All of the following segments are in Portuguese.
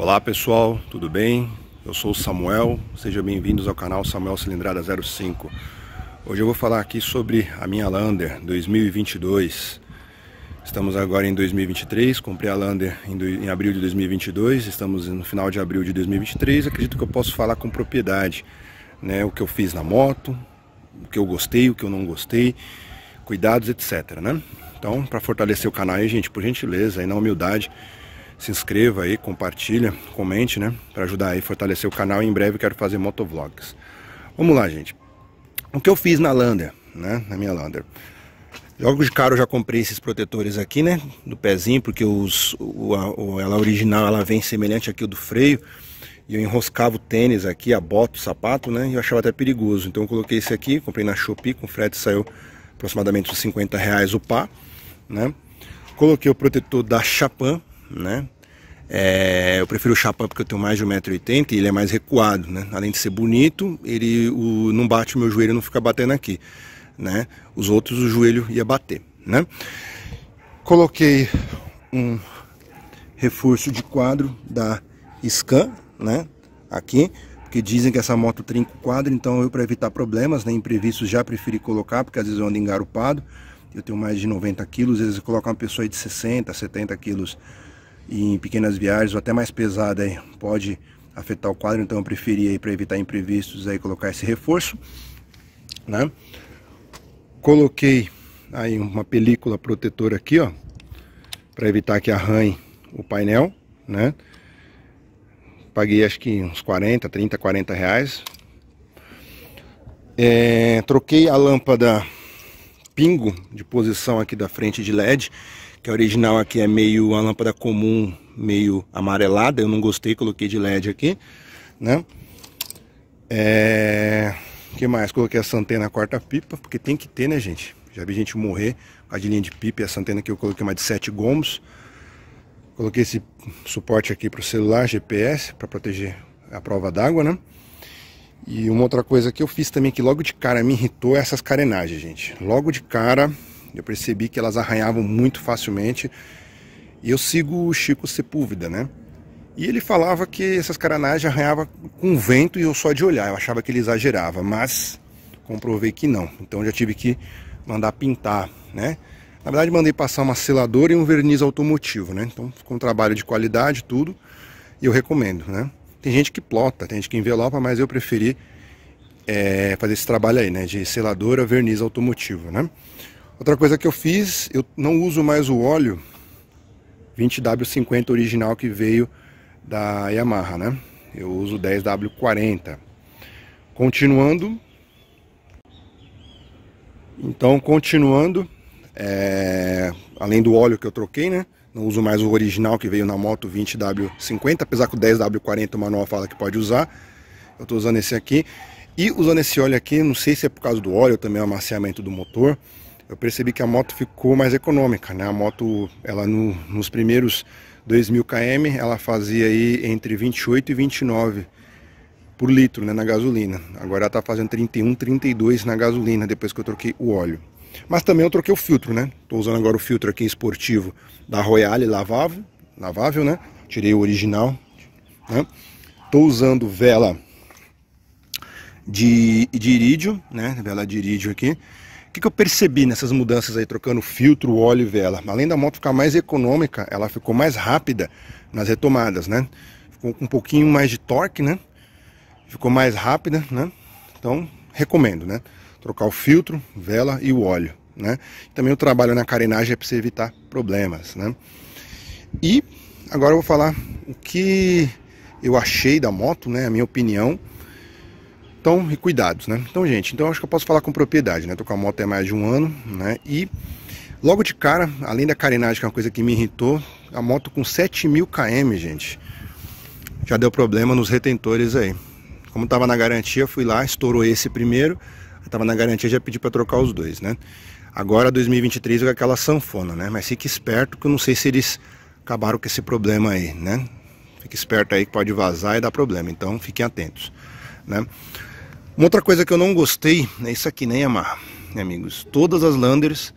Olá pessoal, tudo bem? Eu sou o Samuel, sejam bem-vindos ao canal Samuel Cilindrada 05. Hoje eu vou falar aqui sobre a minha Lander 2022. Estamos agora em 2023, comprei a Lander em, abril de 2022, estamos no final de abril de 2023. Acredito que eu posso falar com propriedade né, o que eu fiz na moto, o que eu gostei, o que eu não gostei, cuidados, etc. Né? Então, para fortalecer o canal aí, gente, por gentileza e na humildade, se inscreva aí, compartilha, comente, né? Para ajudar aí a fortalecer o canal. E em breve quero fazer motovlogs. Vamos lá, gente. O que eu fiz na Lander, né? Na minha Lander. Logo de cara eu já comprei esses protetores aqui, né? Do pezinho, porque os, o, a, ela original ela vem semelhante aqui do freio. E eu enroscava o tênis aqui, a bota, o sapato, né? E eu achava até perigoso. Então eu coloquei esse aqui, comprei na Shopee, com frete saiu aproximadamente uns 50 reais o pá, né? Coloquei o protetor da Chapan, né? É, eu prefiro o chapa porque eu tenho mais de 1,80m e ele é mais recuado, né? Além de ser bonito, ele o, não bate o meu joelho, não fica batendo aqui, né? Os outros o joelho ia bater, né? Coloquei um reforço de quadro da Scan, né? Aqui, porque dizem que essa moto trinca o quadro, então eu para evitar problemas, né, imprevistos já preferi colocar, porque às vezes eu ando engarupado, eu tenho mais de 90 quilos, às vezes eu coloco uma pessoa de 60, 70 quilos e em pequenas viagens ou até mais pesada aí, pode afetar o quadro, então eu preferi aí para evitar imprevistos aí colocar esse reforço, né? Coloquei aí uma película protetora aqui, ó, para evitar que arranhe o painel, né? Paguei acho que uns 40, 30, 40 reais. É, troquei a lâmpada pingo de posição aqui da frente de LED que a original aqui é meio a lâmpada comum, meio amarelada. Eu não gostei, coloquei de LED aqui, né? É... que mais? Coloquei essa antena quarta-pipa, porque tem que ter, né, gente? Já vi gente morrer com a de linha de pipa. Essa antena aqui eu coloquei mais de 7 gomos. Coloquei esse suporte aqui para o celular, GPS, para proteger a prova d'água, né? E uma outra coisa que eu fiz também que logo de cara me irritou é essas carenagens, gente. Logo de cara eu percebi que elas arranhavam muito facilmente. E eu sigo o Chico Sepúlveda, né? E ele falava que essas caranagens arranhavam com vento e eu só de olhar. Eu achava que ele exagerava, mas comprovei que não. Então já tive que mandar pintar, né? Na verdade mandei passar uma seladora e um verniz automotivo, né? Então ficou um trabalho de qualidade, tudo. E eu recomendo, né? Tem gente que plota, tem gente que envelopa, mas eu preferi é, fazer esse trabalho aí, né? De seladora, verniz automotivo, né? Outra coisa que eu fiz, eu não uso mais o óleo 20W50 original que veio da Yamaha, né? Eu uso 10W40. Continuando. Então, continuando, é... além do óleo que eu troquei, né? Não uso mais o original que veio na moto 20W50, apesar que o 10W40 o manual fala que pode usar. Eu estou usando esse aqui. E usando esse óleo aqui, não sei se é por causa do óleo, também o é amaciamento do motor eu percebi que a moto ficou mais econômica, né? A moto, ela no, nos primeiros 2.000 km, ela fazia aí entre 28 e 29 por litro, né, na gasolina. Agora ela tá fazendo 31, 32 na gasolina, depois que eu troquei o óleo. Mas também eu troquei o filtro, né? Tô usando agora o filtro aqui esportivo da Royale lavável, lavável, né? Tirei o original, né? Tô usando vela de, de irídio, né? Vela de irídio aqui que, que eu percebi nessas mudanças aí, trocando filtro, óleo e vela? Além da moto ficar mais econômica, ela ficou mais rápida nas retomadas, né? Ficou com um pouquinho mais de torque, né? Ficou mais rápida, né? Então, recomendo, né? Trocar o filtro, vela e o óleo, né? Também o trabalho na carenagem é para você evitar problemas, né? E agora eu vou falar o que eu achei da moto, né? A minha opinião então, e cuidados, né? Então, gente, então acho que eu posso falar com propriedade, né? Tô com a moto há mais de um ano, né? E logo de cara, além da carenagem, que é uma coisa que me irritou, a moto com 7000 mil km, gente, já deu problema nos retentores aí. Como tava na garantia, fui lá, estourou esse primeiro, tava na garantia, já pedi para trocar os dois, né? Agora 2023 é aquela sanfona, né? Mas fique esperto que eu não sei se eles acabaram com esse problema aí, né? Fique esperto aí que pode vazar e dar problema, então fiquem atentos, né? Uma outra coisa que eu não gostei é isso aqui, né, Yamaha? Amigos, todas as Landers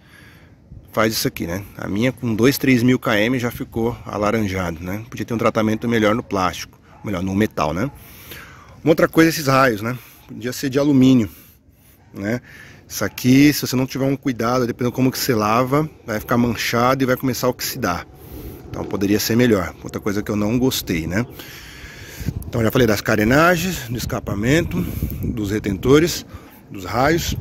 faz isso aqui, né? A minha com 2, 3 mil km já ficou alaranjado, né? Podia ter um tratamento melhor no plástico, melhor no metal, né? Uma outra coisa é esses raios, né? Podia ser de alumínio, né? Isso aqui, se você não tiver um cuidado, dependendo como que você lava, vai ficar manchado e vai começar a oxidar. Então poderia ser melhor. Outra coisa que eu não gostei, né? Então já falei das carenagens, do escapamento, dos retentores, dos raios,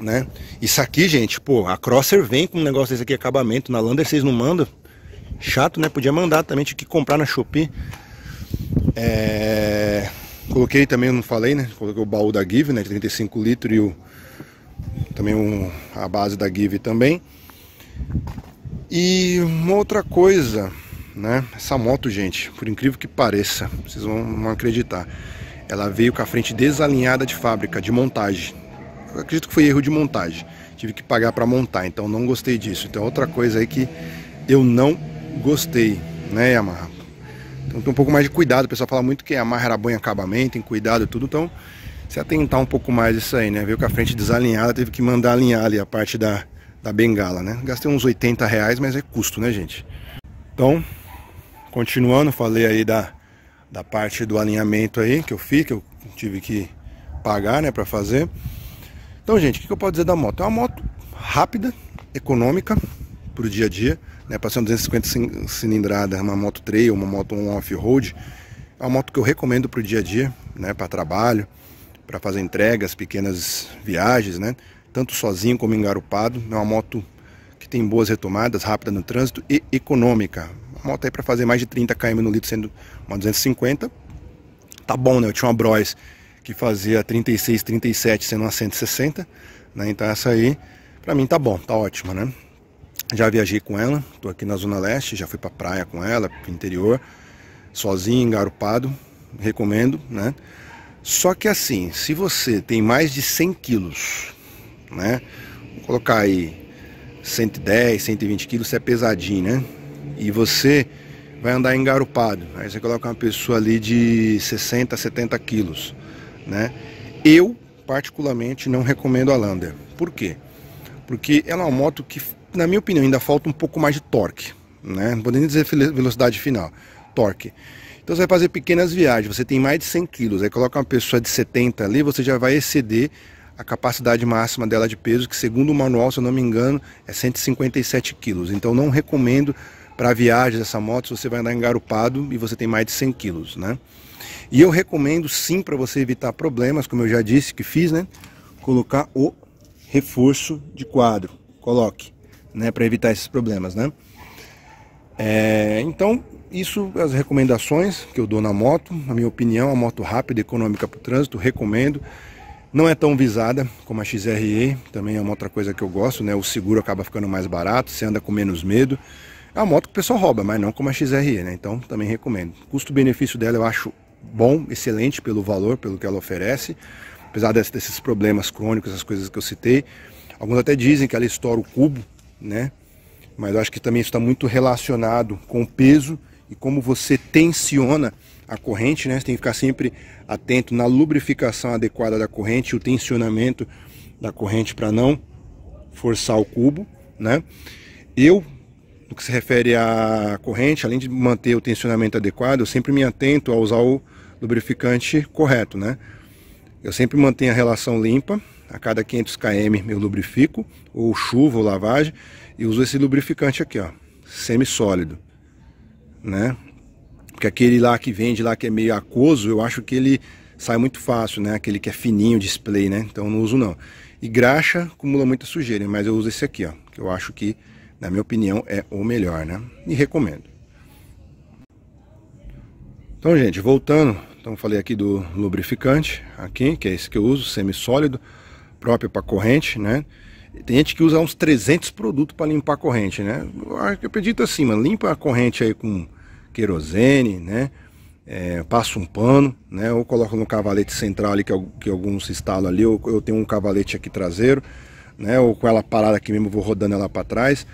né? Isso aqui, gente, pô, a Crosser vem com um negócio desse aqui, acabamento. Na Lander vocês não mandam. Chato, né? Podia mandar também, tinha que comprar na Shopee. É... Coloquei também, não falei, né? Coloquei o baú da Give, né? De 35 litros e o... também um... a base da Give também. E uma outra coisa né? Essa moto, gente, por incrível que pareça, vocês vão não acreditar. Ela veio com a frente desalinhada de fábrica, de montagem. Eu acredito que foi erro de montagem. Tive que pagar para montar, então não gostei disso. Então outra coisa aí que eu não gostei, né, Yamaha? Então tem um pouco mais de cuidado, o pessoal fala muito que a Yamaha era boa em acabamento, em cuidado e tudo, então se atentar um pouco mais isso aí, né? Veio com a frente desalinhada, teve que mandar alinhar ali a parte da, da bengala, né? Gastei uns 80 reais, mas é custo, né, gente? Então, Continuando, falei aí da, da parte do alinhamento aí que eu fiz, que eu tive que pagar, né, para fazer. Então, gente, o que, que eu posso dizer da moto? É uma moto rápida, econômica para o dia a dia, né? Passando 250 cilindrada, uma moto trail, uma moto on off-road, é uma moto que eu recomendo para o dia a dia, né? Para trabalho, para fazer entregas, pequenas viagens, né? Tanto sozinho como engarupado, é uma moto que tem boas retomadas, rápida no trânsito e econômica moto aí para fazer mais de 30 km no litro, sendo uma 250. Tá bom, né? Eu tinha uma Bros que fazia 36, 37, sendo uma 160, né? Então essa aí, para mim tá bom, tá ótima, né? Já viajei com ela, tô aqui na Zona Leste, já fui pra praia com ela, pro interior, sozinho, engarupado, recomendo, né? Só que assim, se você tem mais de 100 quilos, né? Vou colocar aí 110, 120 quilos, você é pesadinho, né? e você vai andar engarupado. Aí você coloca uma pessoa ali de 60, 70 quilos, né? Eu, particularmente, não recomendo a Lander. Por quê? Porque ela é uma moto que, na minha opinião, ainda falta um pouco mais de torque, né? Não vou nem dizer velocidade final, torque. Então você vai fazer pequenas viagens, você tem mais de 100 quilos, aí coloca uma pessoa de 70 ali, você já vai exceder a capacidade máxima dela de peso, que segundo o manual, se eu não me engano, é 157 quilos. Então não recomendo para viagens, essa moto, se você vai andar engarupado e você tem mais de 100 quilos, né? E eu recomendo sim para você evitar problemas, como eu já disse que fiz, né? Colocar o reforço de quadro, coloque, né? Para evitar esses problemas, né? É, então, isso as recomendações que eu dou na moto, na minha opinião, a moto rápida e econômica para o trânsito, recomendo. Não é tão visada como a XRE, também é uma outra coisa que eu gosto, né? O seguro acaba ficando mais barato, você anda com menos medo. É uma moto que o pessoal rouba, mas não como a XRE, né? Então também recomendo. Custo-benefício dela eu acho bom, excelente pelo valor, pelo que ela oferece. Apesar desses problemas crônicos, essas coisas que eu citei. Alguns até dizem que ela estoura o cubo, né? Mas eu acho que também isso está muito relacionado com o peso e como você tensiona a corrente, né? Você tem que ficar sempre atento na lubrificação adequada da corrente, o tensionamento da corrente para não forçar o cubo, né? Eu no que se refere à corrente, além de manter o tensionamento adequado, eu sempre me atento a usar o lubrificante correto, né? Eu sempre mantenho a relação limpa, a cada 500 km eu lubrifico, ou chuva ou lavagem, e uso esse lubrificante aqui, ó, semissólido, né? Porque aquele lá que vende lá que é meio aquoso, eu acho que ele sai muito fácil, né? Aquele que é fininho, display, né? Então não uso não. E graxa acumula muita sujeira, mas eu uso esse aqui, ó, que eu acho que na minha opinião, é o melhor, né? E recomendo. Então, gente, voltando, então falei aqui do lubrificante, aqui, que é esse que eu uso, semissólido, próprio para corrente, né? Tem gente que usa uns 300 produtos para limpar a corrente, né? Eu acredito assim, mano, limpa a corrente aí com querosene, né? É, passa um pano, né? Ou coloca no cavalete central ali, que, que alguns instalam ali, ou eu tenho um cavalete aqui traseiro, né? Ou com ela parada aqui mesmo, vou rodando ela para trás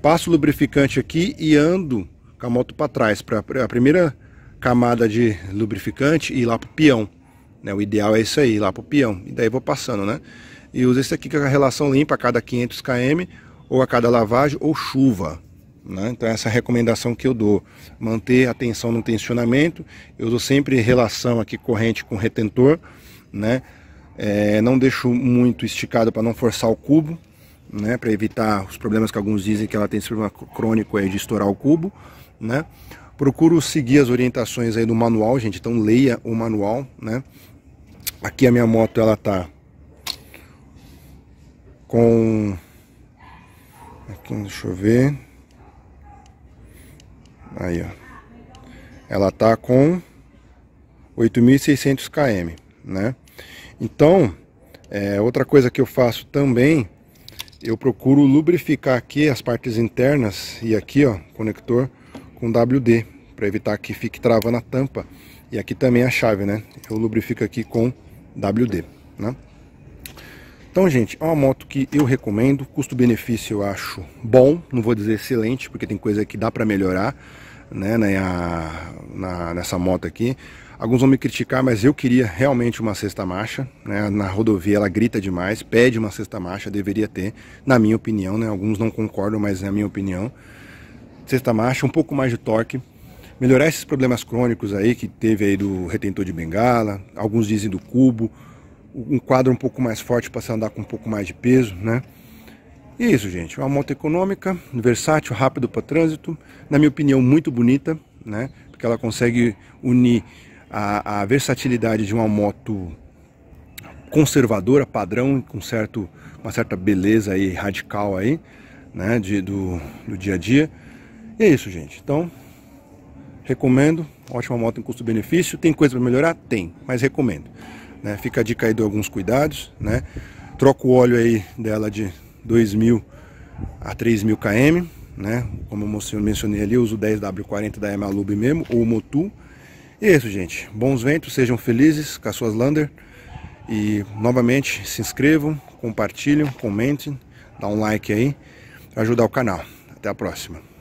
passo o lubrificante aqui e ando com a moto para trás, para a primeira camada de lubrificante e ir lá para o peão. Né? O ideal é isso aí, ir lá para o peão. E daí vou passando, né? E uso esse aqui com é a relação limpa a cada 500 km, ou a cada lavagem, ou chuva. Né? Então essa é a recomendação que eu dou. Manter a tensão no tensionamento. Eu uso sempre relação aqui corrente com retentor. Né? É, não deixo muito esticado para não forçar o cubo né, para evitar os problemas que alguns dizem que ela tem problema crônico aí de estourar o cubo, né? Procuro seguir as orientações aí do manual, gente, então leia o manual, né? Aqui a minha moto ela tá com aqui, deixa eu ver. Aí, ó. Ela tá com 8.600 km, né? Então, é, outra coisa que eu faço também eu procuro lubrificar aqui as partes internas e aqui ó, conector com WD para evitar que fique travando a tampa e aqui também a chave né eu lubrifico aqui com WD né então gente é uma moto que eu recomendo custo-benefício eu acho bom não vou dizer excelente porque tem coisa que dá para melhorar né na, né, na, nessa moto aqui Alguns vão me criticar, mas eu queria realmente uma sexta marcha. Né? Na rodovia ela grita demais, pede uma sexta marcha, deveria ter, na minha opinião. Né? Alguns não concordam, mas é a minha opinião. Sexta marcha, um pouco mais de torque. Melhorar esses problemas crônicos aí que teve aí do retentor de bengala, alguns dizem do cubo, um quadro um pouco mais forte para você andar com um pouco mais de peso, né? E é isso, gente. É uma moto econômica, versátil, rápido para trânsito, na minha opinião, muito bonita, né? Porque ela consegue unir a, a versatilidade de uma moto conservadora, padrão, com certo, uma certa beleza aí, radical aí, né, de, do, do dia a dia. E é isso, gente. Então, recomendo. Ótima moto em custo-benefício. Tem coisa para melhorar? Tem, mas recomendo. Né? Fica a dica aí de alguns cuidados, né? Troca o óleo aí dela de 2.000 a 3.000 km, né? Como eu mencionei ali, eu uso 10W40 da Emalube mesmo, ou Motul. E é isso, gente. Bons ventos, sejam felizes com as suas Lander. E novamente se inscrevam, compartilhem, comentem, dá um like aí para ajudar o canal. Até a próxima.